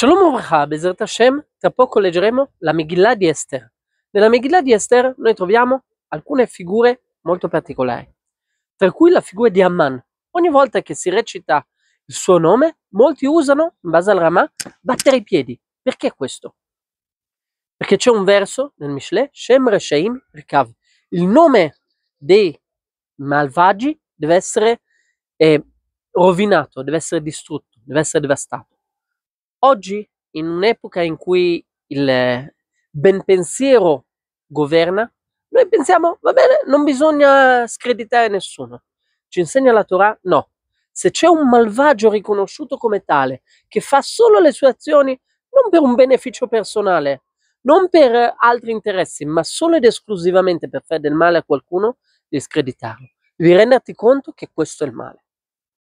Shalom Obracha, Bezert Hashem, tra poco leggeremo la Megillah di Esther. Nella Megillah di Esther noi troviamo alcune figure molto particolari, tra cui la figura di Amman. Ogni volta che si recita il suo nome, molti usano, in base al Ramah, battere i piedi. Perché questo? Perché c'è un verso nel Mishle, Shem Resheim Rikav. Il nome dei malvagi deve essere eh, rovinato, deve essere distrutto, deve essere devastato. Oggi, in un'epoca in cui il ben pensiero governa, noi pensiamo, va bene, non bisogna screditare nessuno. Ci insegna la Torah? No. Se c'è un malvagio riconosciuto come tale, che fa solo le sue azioni non per un beneficio personale, non per altri interessi, ma solo ed esclusivamente per fare del male a qualcuno, devi screditarlo. Devi renderti conto che questo è il male.